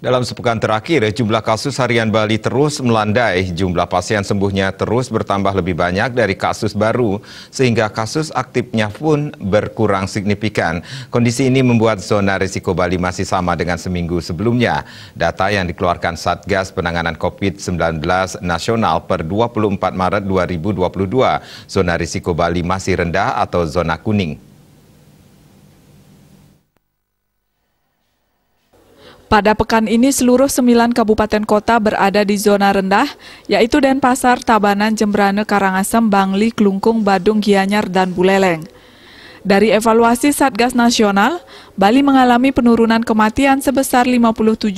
Dalam sepekan terakhir, jumlah kasus harian Bali terus melandai. Jumlah pasien sembuhnya terus bertambah lebih banyak dari kasus baru, sehingga kasus aktifnya pun berkurang signifikan. Kondisi ini membuat zona risiko Bali masih sama dengan seminggu sebelumnya. Data yang dikeluarkan Satgas Penanganan COVID-19 Nasional per 24 Maret 2022, zona risiko Bali masih rendah atau zona kuning. Pada pekan ini seluruh 9 kabupaten kota berada di zona rendah, yaitu Denpasar, Tabanan, Jembrane, Karangasem, Bangli, Kelungkung, Badung, Gianyar, dan Buleleng. Dari evaluasi Satgas Nasional, Bali mengalami penurunan kematian sebesar 57,1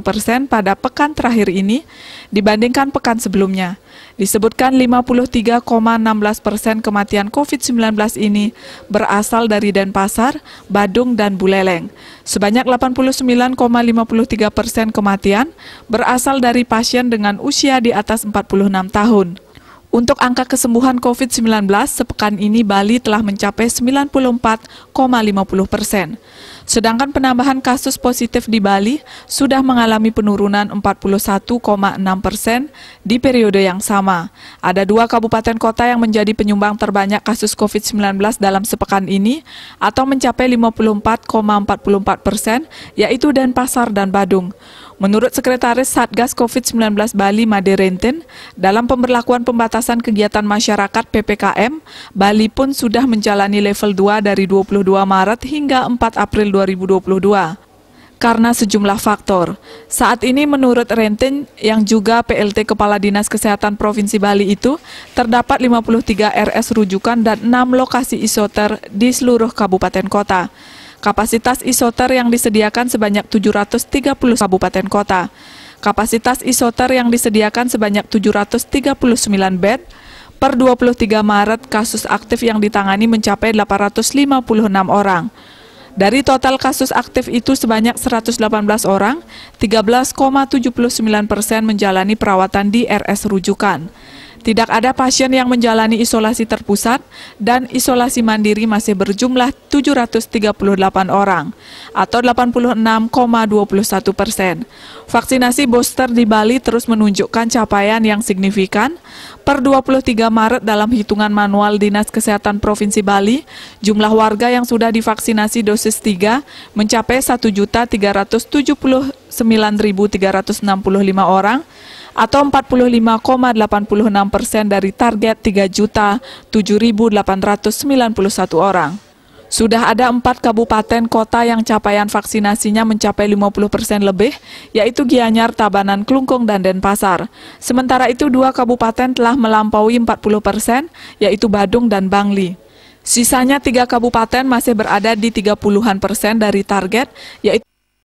persen pada pekan terakhir ini dibandingkan pekan sebelumnya. Disebutkan 53,16 persen kematian COVID-19 ini berasal dari Denpasar, Badung, dan Buleleng. Sebanyak 89,53 persen kematian berasal dari pasien dengan usia di atas 46 tahun. Untuk angka kesembuhan COVID-19, sepekan ini Bali telah mencapai 94,50 persen. Sedangkan penambahan kasus positif di Bali sudah mengalami penurunan 41,6 persen di periode yang sama. Ada dua kabupaten kota yang menjadi penyumbang terbanyak kasus COVID-19 dalam sepekan ini atau mencapai 54,44 persen, yaitu Denpasar dan Badung. Menurut Sekretaris Satgas COVID-19 Bali Made Renten, dalam pemberlakuan pembatasan kegiatan masyarakat PPKM, Bali pun sudah menjalani level 2 dari 22 Maret hingga 4 April 2022 karena sejumlah faktor. Saat ini menurut Renten yang juga PLT Kepala Dinas Kesehatan Provinsi Bali itu, terdapat 53 RS rujukan dan 6 lokasi isoter di seluruh kabupaten kota. Kapasitas isoter yang disediakan sebanyak 730 kabupaten kota. Kapasitas isoter yang disediakan sebanyak 739 bed, Per 23 Maret, kasus aktif yang ditangani mencapai 856 orang. Dari total kasus aktif itu sebanyak 118 orang, 13,79 persen menjalani perawatan di RS rujukan. Tidak ada pasien yang menjalani isolasi terpusat dan isolasi mandiri masih berjumlah 738 orang atau 86,21 persen. Vaksinasi booster di Bali terus menunjukkan capaian yang signifikan. Per 23 Maret dalam hitungan manual Dinas Kesehatan Provinsi Bali, jumlah warga yang sudah divaksinasi dosis 3 mencapai 1.379.365 orang atau 45,86 persen dari target 3.7891 orang. Sudah ada empat kabupaten kota yang capaian vaksinasinya mencapai 50 persen lebih, yaitu Gianyar, Tabanan, Klungkung, dan Denpasar. Sementara itu dua kabupaten telah melampaui 40 persen, yaitu Badung dan Bangli. Sisanya tiga kabupaten masih berada di 30-an persen dari target, yaitu